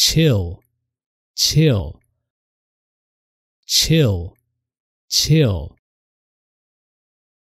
chill, chill, chill, chill.